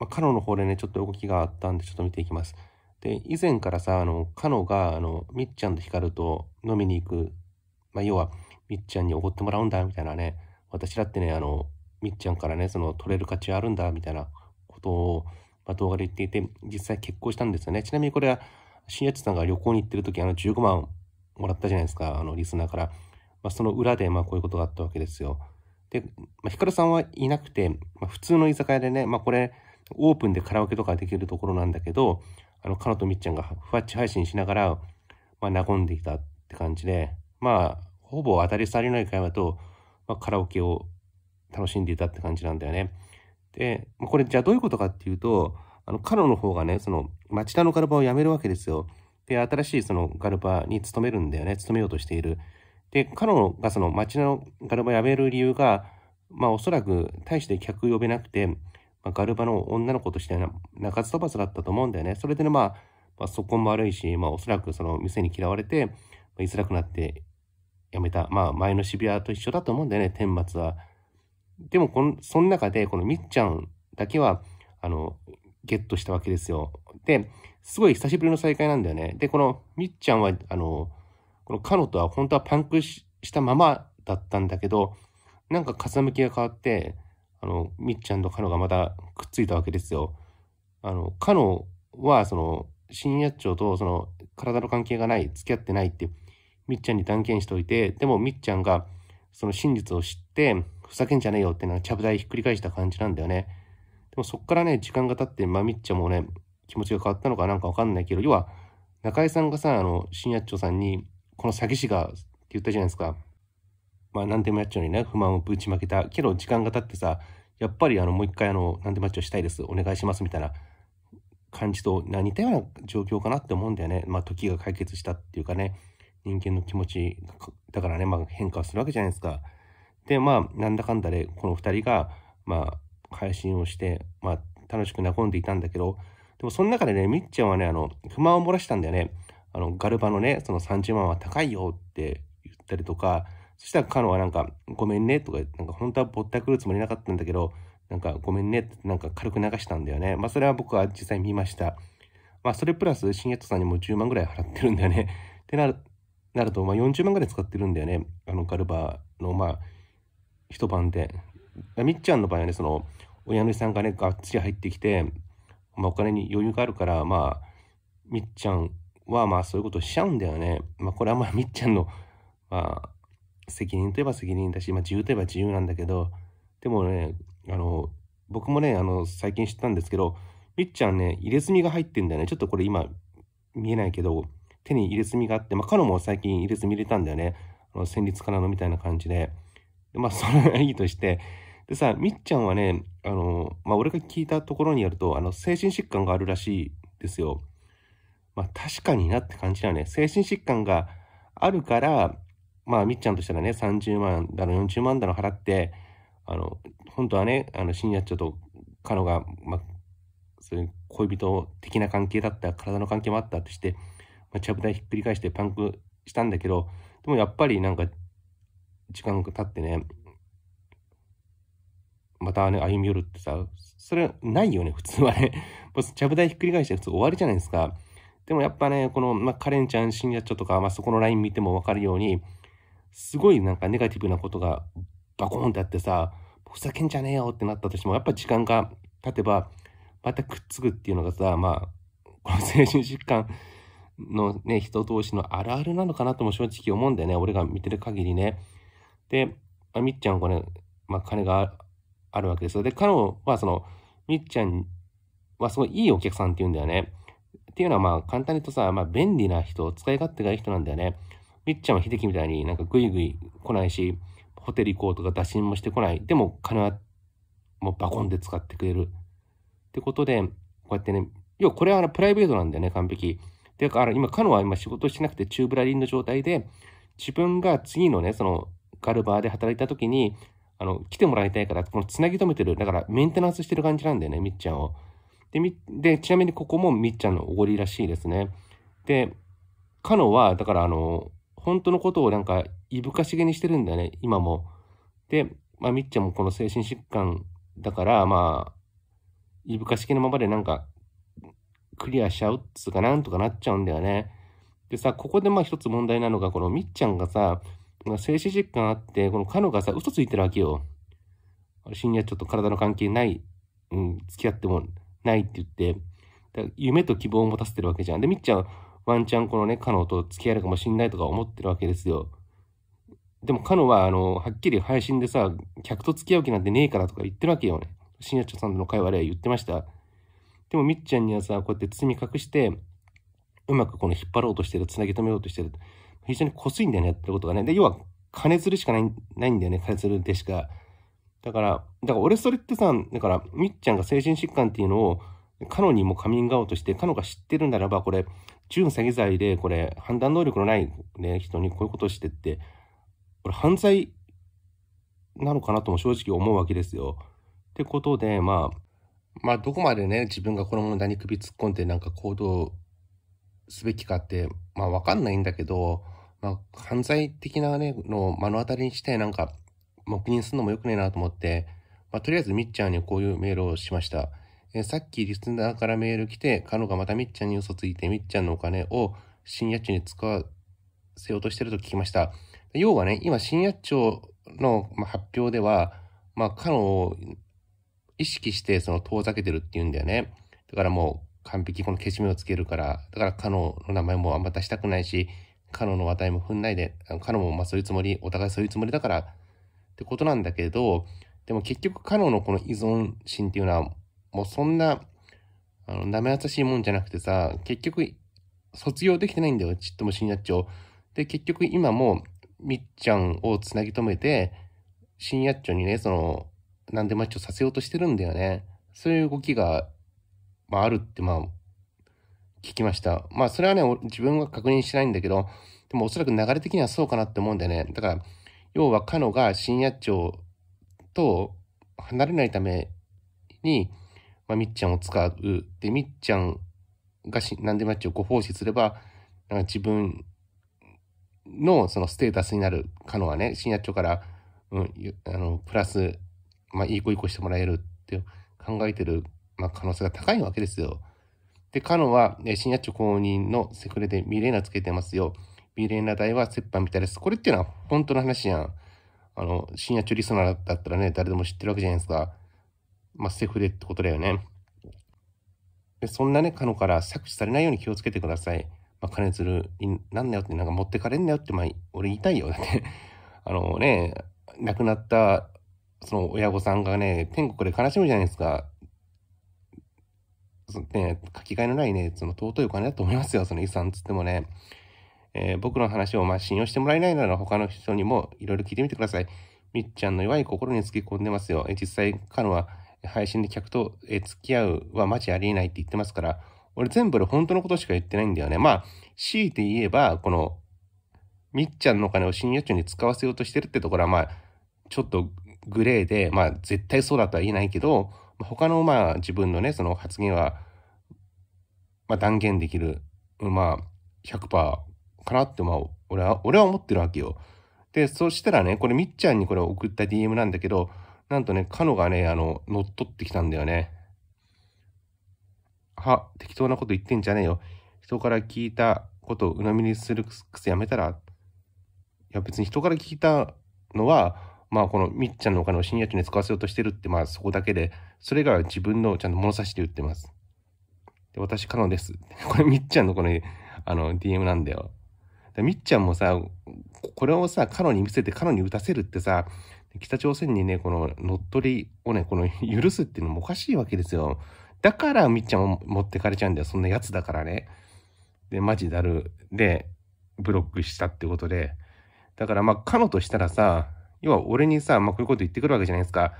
まあ、カノの方でね、ちょっと動きがあったんで、ちょっと見ていきます。で、以前からさ、あの、カノが、あの、みっちゃんとヒカルと飲みに行く、まあ、要は、みっちゃんにおごってもらうんだ、みたいなね、私だってね、あの、みっちゃんからね、その、取れる価値あるんだ、みたいなことを、まあ、動画で言っていて、実際結婚したんですよね。ちなみにこれは、新八さんが旅行に行ってる時、あの、15万もらったじゃないですか、あの、リスナーから。まあ、その裏で、まあ、こういうことがあったわけですよ。で、まあ、ヒカルさんはいなくて、まあ、普通の居酒屋でね、まあ、これ、オープンでカラオケとかできるところなんだけど、あの、カノとみっちゃんがふわっち配信しながら、まあ、和んでいたって感じで、まあ、ほぼ当たり障りのない会話と、まあ、カラオケを楽しんでいたって感じなんだよね。で、これじゃあどういうことかっていうと、あの、カノの方がね、その、町田のガルバを辞めるわけですよ。で、新しいそのガルバに勤めるんだよね。勤めようとしている。で、カノがその町田のガルバを辞める理由が、まあ、おそらく大して客呼べなくて、まあ、ガルバの女の子としては中津飛ばずだったと思うんだよね。それでね、まあ、まあ、そこも悪いし、まあ、おそらくその店に嫌われて、まあ、居づらくなって辞めた。まあ、前の渋谷と一緒だと思うんだよね、天末は。でも、この、その中で、このみっちゃんだけは、あの、ゲットしたわけですよ。で、すごい久しぶりの再会なんだよね。で、このみっちゃんは、あの、この彼女とは本当はパンクしたままだったんだけど、なんか風向きが変わって、あの、みっちゃんとカノがまたくっついたわけですよ。あの、カノは、その、新八丁と、その、体の関係がない、付き合ってないって、みっちゃんに断言しておいて、でもみっちゃんが、その真実を知って、ふざけんじゃねえよってな、ちゃぶ台ひっくり返した感じなんだよね。でもそっからね、時間が経って、まあ、みっちゃんもね、気持ちが変わったのかなんかわかんないけど、要は、中井さんがさ、あの、新八丁さんに、この詐欺師がって言ったじゃないですか。まあ何でもやっちゃうにね、不満をぶちまけた。けど時間が経ってさ、やっぱりあのもう一回あの何でもやっちゃうしたいです。お願いしますみたいな感じと似たような状況かなって思うんだよね。まあ時が解決したっていうかね、人間の気持ちだからね、まあ変化するわけじゃないですか。で、まあなんだかんだでこの2人が、まあ配信をして、まあ楽しく和んでいたんだけど、でもその中でね、みっちゃんはね、あの、不満を漏らしたんだよね。あの、ガルバのね、その30万は高いよって言ったりとか、そしたらカノはなんか、ごめんねとか、なんか本当はぼったくるつもりなかったんだけど、なんかごめんねってなんか軽く流したんだよね。まあそれは僕は実際見ました。まあそれプラス、新エットさんにも10万ぐらい払ってるんだよね。ってなる、なると、まあ40万ぐらい使ってるんだよね。あのガルバーの、まあ、一晩で。みっちゃんの場合はね、その、親主さんがね、がっつり入ってきて、まあお金に余裕があるから、まあ、みっちゃんはまあそういうことをしちゃうんだよね。まあこれはまあみっちゃんの、まあ、責任といえば責任だし、まあ、自由といえば自由なんだけど、でもね、あの、僕もね、あの、最近知ったんですけど、みっちゃんね、入れ墨が入ってんだよね。ちょっとこれ今、見えないけど、手に入れ墨があって、まあ、カノも最近入れ墨入れたんだよね。あの、戦慄かなのみたいな感じで。でまあ、それはいいとして、でさ、みっちゃんはね、あの、まあ、俺が聞いたところによると、あの、精神疾患があるらしいですよ。まあ、確かになって感じだね。精神疾患があるから、まあ、みっちゃんとしたらね、30万だの、40万だの払って、あの、本当はね、あの、深夜ちょっと、彼女が、まあ、そういう恋人的な関係だった、体の関係もあったとして、まあ、ちゃぶ台ひっくり返してパンクしたんだけど、でもやっぱりなんか、時間が経ってね、またね、歩み寄るってさ、それはないよね、普通はね。もうちゃぶ台ひっくり返して普通終わりじゃないですか。でもやっぱね、この、まあ、カレンちゃん、深夜ちょっとか、まあ、そこのライン見てもわかるように、すごいなんかネガティブなことがバコーンってあってさ、ふざけんじゃねえよってなったとしても、やっぱ時間が経てば、またくっつくっていうのがさ、まあ、この精神疾患のね、人同士のあるあるなのかなとも正直思うんだよね、俺が見てる限りね。で、まあ、みっちゃんはこれ、まあ、金があるわけですよ。で、彼女はその、みっちゃんはすごいいいお客さんっていうんだよね。っていうのはまあ、簡単に言うとさ、まあ、便利な人、使い勝手がいい人なんだよね。みっちゃんは秀樹みたいになんかグイグイ来ないし、ホテル行こうとか打診もしてこない。でも金はもうバコンで使ってくれる。ってことで、こうやってね、要はこれはプライベートなんだよね、完璧。だから今、カノは今仕事してなくてチューブラリンの状態で、自分が次のね、そのガルバーで働いた時に、あの、来てもらいたいから、このつなぎ止めてる、だからメンテナンスしてる感じなんだよね、みっちゃんを。で、み、で、ちなみにここもみっちゃんのおごりらしいですね。で、カノは、だからあの、本当のことをなんか、いぶかしげにしてるんだね、今も。で、まあ、みっちゃんもこの精神疾患だから、まあ、いぶかしげのままでなんか、クリアしちゃうっつうかなんとかなっちゃうんだよね。でさ、ここでまあ一つ問題なのが、このみっちゃんがさ、精神疾患あって、このかのがさ、嘘ついてるわけよ。深夜ちょっと体の関係ない、うん、付き合ってもないって言って、夢と希望を持たせてるわけじゃん。で、みっちゃん、ワンチャンこのね、カノと付き合えるかもしんないとか思ってるわけですよ。でもカノは、あの、はっきり配信でさ、客と付き合う気なんてねえからとか言ってるわけよね。深夜長さんの会話では言ってました。でもみっちゃんにはさ、こうやって包み隠して、うまくこの引っ張ろうとしてる、つなぎ止めようとしてる。非常にこすいんだよね、やってることがね。で、要は、金づるしかないないんだよね、金づるでしか。だから、だから俺それってさ、だから、みっちゃんが精神疾患っていうのを、カノにもカミングアウトして、カノが知ってるならば、これ、純詐欺罪で、これ、判断能力のない、ね、人にこういうことしてって、これ、犯罪なのかなとも正直思うわけですよ。ってことで、まあ、まあ、どこまでね、自分がこの問題に首突っ込んで、なんか行動すべきかって、まあ、わかんないんだけど、まあ、犯罪的なね、の目の当たりにして、なんか、黙認するのも良くねえなと思って、まあ、とりあえずみっちゃんにこういうメールをしました。えさっきリスナーからメール来て、カノがまたみっちゃんに嘘ついて、みっちゃんのお金を深夜中に使わせようとしてると聞きました。要はね、今、深夜町の発表では、まあ、カノを意識してその遠ざけてるっていうんだよね。だからもう完璧このけじめをつけるから、だからカノの名前もあんま出したくないし、カノの話題も踏んないで、カノもまあそういうつもり、お互いそういうつもりだからってことなんだけど、でも結局カノのこの依存心っていうのはもうそんな、あの、生優しいもんじゃなくてさ、結局、卒業できてないんだよ、ちっともシニアで、結局今も、みっちゃんをつなぎ止めて、深夜っちょにね、その、なんでもっちをさせようとしてるんだよね。そういう動きが、まあ、あるって、まあ、聞きました。まあ、それはね、自分は確認しないんだけど、でもおそらく流れ的にはそうかなって思うんだよね。だから、要は、かのが深夜長と離れないために、まあ、みっちゃんを使う。で、みっちゃんがし何でもやっちゃうご奉仕すれば、なんか自分のそのステータスになるかのはね、深夜長から、うん、あのプラス、まあ、いい子いい子してもらえるって考えてる、まあ、可能性が高いわけですよ。で、カノは、え深夜長公認のセクレでミレーナつけてますよ。ミレーナ代は折半みたいです。これっていうのは本当の話やん。あの、深夜長リスナーだったらね、誰でも知ってるわけじゃないですか。まあ、セフ筆ってことだよね。でそんなね、彼女から搾取されないように気をつけてください。まあ、金づるになんだよって、なんか持ってかれんなよって、まあ、俺言いたいよ。だってあのね、亡くなった、その親御さんがね、天国で悲しむじゃないですか。そね、書き換えのないね、その尊いお金だと思いますよ、その遺産つってもね。えー、僕の話をまあ信用してもらえないなら他の人にもいろいろ聞いてみてください。みっちゃんの弱い心につけ込んでますよ。え実際、彼は配信で客と、え付き合うはマジありえないって言ってますから、俺全部で本当のことしか言ってないんだよね。まあ、強いて言えば、この、みっちゃんのお金を新夜中に使わせようとしてるってところは、まあ、ちょっとグレーで、まあ、絶対そうだとは言えないけど、他の、まあ、自分のね、その発言は、まあ、断言できる、まあ、100%かなって、まあ、俺は、俺は思ってるわけよ。で、そしたらね、これみっちゃんにこれ送った DM なんだけど、なんとね、カノがね、あの、乗っ取ってきたんだよね。は、適当なこと言ってんじゃねえよ。人から聞いたことを鵜呑みにする癖やめたら。いや、別に人から聞いたのは、まあ、このみっちゃんのお金を深夜中に使わせようとしてるって、まあ、そこだけで、それが自分のちゃんと物差しで売ってます。で、私、カノです。これ、みっちゃんのこの、あの、DM なんだよ。みっちゃんもさ、これをさ、カノに見せてカノに打たせるってさ、北朝鮮にね、この乗っ取りをね、この 許すっていうのもおかしいわけですよ。だから、みっちゃんを持ってかれちゃうんだよ。そんなやつだからね。で、マジだる。で、ブロックしたってことで。だから、まあ、カノとしたらさ、要は俺にさ、まあ、こういうこと言ってくるわけじゃないですか。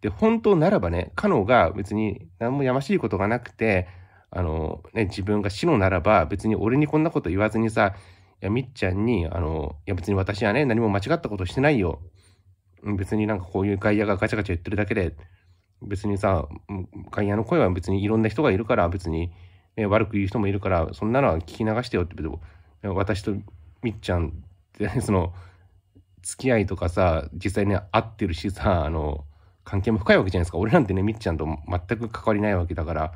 で、本当ならばね、カノが別に何もやましいことがなくて、あの、ね、自分が死のならば、別に俺にこんなこと言わずにさ、いや、みっちゃんに、あの、いや別に私はね、何も間違ったことしてないよ。別になんかこういう外野がガチャガチャ言ってるだけで、別にさ、外野の声は別にいろんな人がいるから、別に、ね、悪く言う人もいるから、そんなのは聞き流してよって、私とみっちゃんって、その、付き合いとかさ、実際ね、会ってるしさ、あの、関係も深いわけじゃないですか。俺なんてね、みっちゃんと全く関わりないわけだから。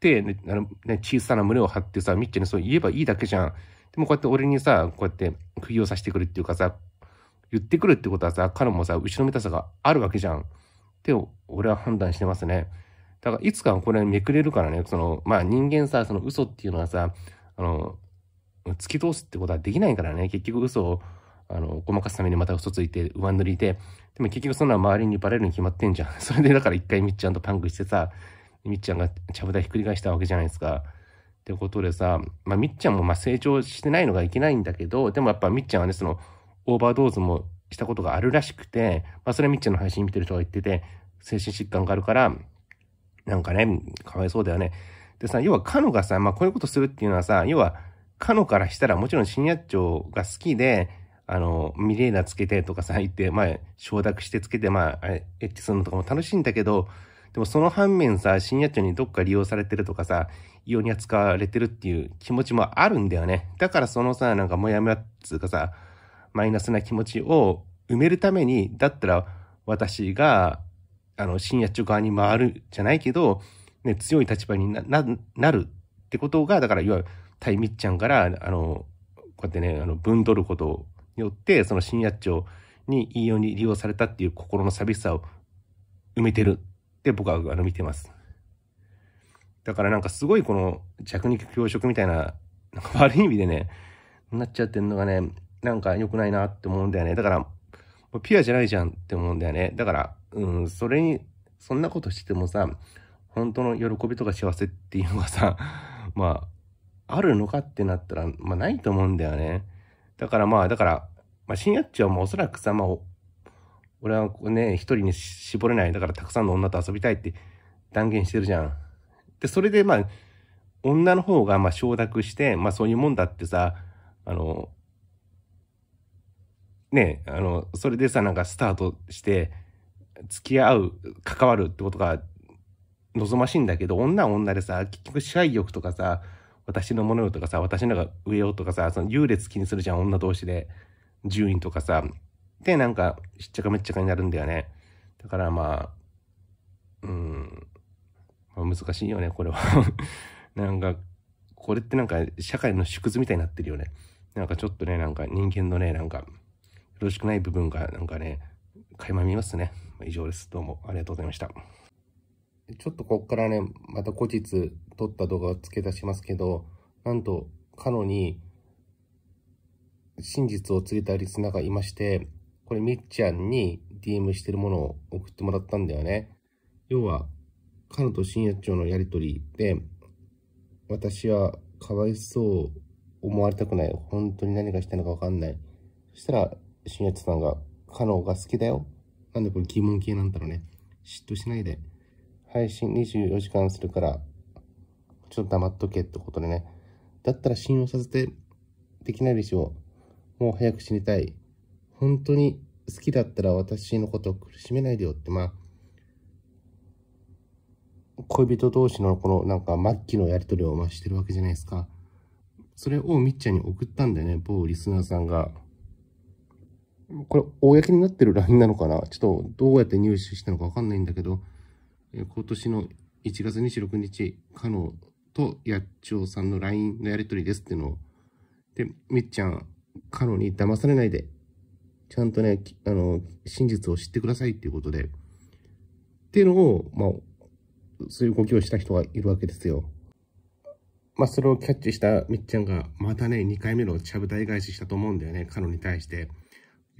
で、ね、あのね小さな胸を張ってさ、みっちゃんにそう言えばいいだけじゃん。でもこうやって俺にさ、こうやって釘を刺してくるっていうかさ、言ってくるってことはさ、彼もさ、後ろめたさがあるわけじゃん。って俺は判断してますね。だからいつかこれめくれるからね、その、まあ人間さ、その嘘っていうのはさ、あの、突き通すってことはできないからね、結局嘘を、あの、ごまかすためにまた嘘ついて、上塗りで、でも結局そんな周りにバレるに決まってんじゃん。それでだから一回みっちゃんとパンクしてさ、みっちゃんがちゃぶ台ひっくり返したわけじゃないですか。ってことでさ、まあみっちゃんもまあ成長してないのがいけないんだけど、でもやっぱみっちゃんはね、その、オーバードーズもしたことがあるらしくて、まあ、それっちゃんの配信見てる人が言ってて、精神疾患があるから、なんかね、かわいそうだよね。でさ、要は、カノがさ、まあ、こういうことするっていうのはさ、要は、カノからしたら、もちろん深夜長が好きで、あの、ミレーナつけてとかさ、言って、まあ、承諾してつけて、まあ、エッチするのとかも楽しいんだけど、でもその反面さ、深夜長にどっか利用されてるとかさ、異様に扱われてるっていう気持ちもあるんだよね。だからそのさ、なんかもやもやっつうかさ、マイナスな気持ちを埋めるために、だったら私が、あの、新野中側に回るじゃないけど、ね、強い立場にななるってことが、だから、いわゆる、タイみっちゃんから、あの、こうやってね、あの、ぶんることによって、その新野町にいいように利用されたっていう心の寂しさを埋めてるって僕はあの見てます。だからなんかすごいこの弱肉強食みたいな、なんか悪い意味でね、なっちゃってんのがね、なんか良くないなって思うんだよね。だから、ピュアじゃないじゃんって思うんだよね。だから、うん、それに、そんなことしてもさ、本当の喜びとか幸せっていうのがさ、まあ、あるのかってなったら、まあないと思うんだよね。だからまあ、だから、まあ、新やっはもうおそらくさ、まあ、俺はね、一人に絞れない。だからたくさんの女と遊びたいって断言してるじゃん。で、それでまあ、女の方がまあ承諾して、まあそういうもんだってさ、あの、ね、あの、それでさ、なんかスタートして、付き合う、関わるってことが望ましいんだけど、女は女でさ、結局支配欲とかさ、私のものよとかさ、私のが上よとかさ、その優劣気にするじゃん、女同士で。順位とかさ。で、なんか、しっちゃかめっちゃかになるんだよね。だからまあ、うん、まあ、難しいよね、これは なんか、これってなんか、社会の縮図みたいになってるよね。なんかちょっとね、なんか人間のね、なんか、ろしくない部分がなんかね、垣間見ますね。以上です。どうもありがとうございました。ちょっとこっからね、また後日撮った動画を付け出しますけど、なんと、カノに真実を告げたリスナーがいまして、これみっちゃんに DM してるものを送ってもらったんだよね。要は、カノと深夜長のやりとりで、私はかわいそう思われたくない。本当に何がしたのかわかんない。そしたら、しんやさんが、カノが好きだよ。なんでこれ疑問系なんだろうね。嫉妬しないで。配信24時間するから、ちょっと黙っとけってことでね。だったら信用させて、できないでしょう。もう早く死にたい。本当に好きだったら私のことを苦しめないでよって、まあ、恋人同士のこのなんか末期のやり取りをましてるわけじゃないですか。それをみっちゃんに送ったんだよね、某リスナーさんが。これ、公になってる LINE なのかなちょっと、どうやって入手したのかわかんないんだけど、え今年の1月26日、かのと八千代さんの LINE のやりとりですっていうのを、で、みっちゃん、かのに騙されないで、ちゃんとね、あの、真実を知ってくださいっていうことで、っていうのを、まあ、そういう動きをした人がいるわけですよ。まあ、それをキャッチしたみっちゃんが、またね、2回目のちゃぶ台返ししたと思うんだよね、カノに対して。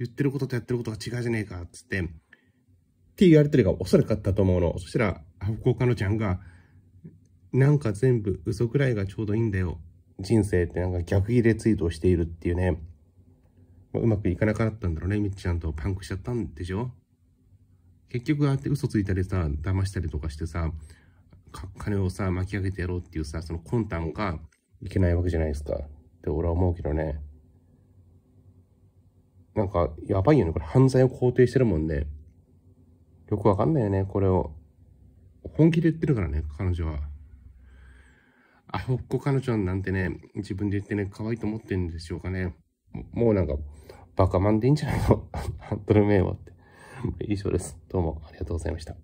言ってることとやってることが違うじゃねえか、つって、って言われてるがおそらったと思うの。そしたら、福岡のちゃんが、なんか全部嘘くらいがちょうどいいんだよ。人生ってなんか逆ギレツイートをしているっていうね。まあ、うまくいかなかったんだろうね。みっちゃんとパンクしちゃったんでしょ結局あって嘘ついたりさ、騙したりとかしてさ、金をさ、巻き上げてやろうっていうさ、その魂胆がいけないわけじゃないですか。って俺は思うけどね。なんか、やばいよね。これ犯罪を肯定してるもんね。よくわかんないよね、これを。本気で言ってるからね、彼女は。アホっ子彼女なんてね、自分で言ってね、可愛いと思ってるんでしょうかね。もうなんか、バカマンでいいんじゃないのハンドル名はって。以上です。どうもありがとうございました。